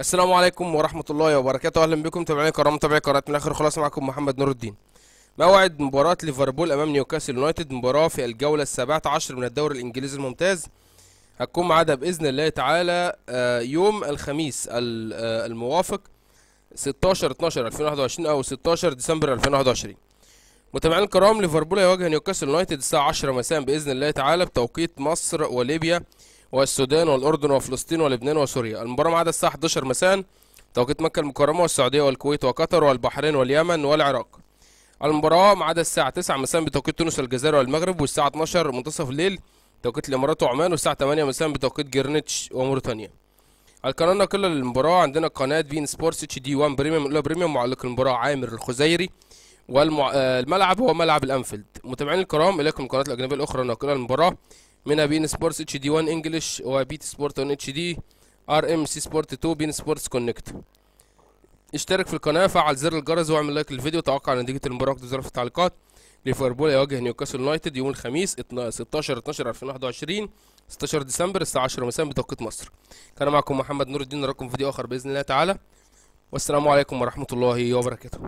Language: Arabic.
السلام عليكم ورحمة الله وبركاته أهلا بكم متابعينا الكرام متابعي قناة من آخر خلاص معكم محمد نور الدين موعد مباراة ليفربول أمام نيوكاسل يونايتد مباراة في الجولة السابعة عشر من الدوري الإنجليزي الممتاز هتكون ميعادها بإذن الله تعالى آه، يوم الخميس آه، الموافق 16 12 2021 أو 16 ديسمبر 2021 متابعينا الكرام ليفربول هيواجه نيوكاسل يونايتد الساعة 10 مساء بإذن الله تعالى بتوقيت مصر وليبيا والسودان والاردن وفلسطين ولبنان وسوريا المباراه معاده الساعه 11 مساء توقيت مكه المكرمه والسعوديه والكويت وقطر والبحرين واليمن والعراق المباراه معاد الساعه 9 مساء بتوقيت تونس والجزائر والمغرب والساعه 12 منتصف الليل توقيت الامارات وعمان والساعه 8 مساء بتوقيت جرينتش وموريتانيا القناه الناقله للمباراه عندنا قناه بين سبورتس اتش دي 1 بريميوم الاولى بريميوم معلق المباراه عامر الخزيري والملعب آه، هو ملعب الانفيلد متابعينا الكرام اليكم القناة الاجنبيه الاخرى الناقله للمباراه منها بين سبورتس اتش دي 1 انجلش وبيت سبورت 1 اتش دي ار ام سي سبورت 2 بين سبورتس كونكت اشترك في القناه فعل زر الجرس واعمل لايك للفيديو توقع نتيجه المباراه في التعليقات ليفربول يواجه نيوكاسل يونايتد يوم الخميس 16 12 2021 16 ديسمبر الساعه 10 مساء بتوقيت مصر كان معكم محمد نور الدين نراكم في فيديو اخر باذن الله تعالى والسلام عليكم ورحمه الله وبركاته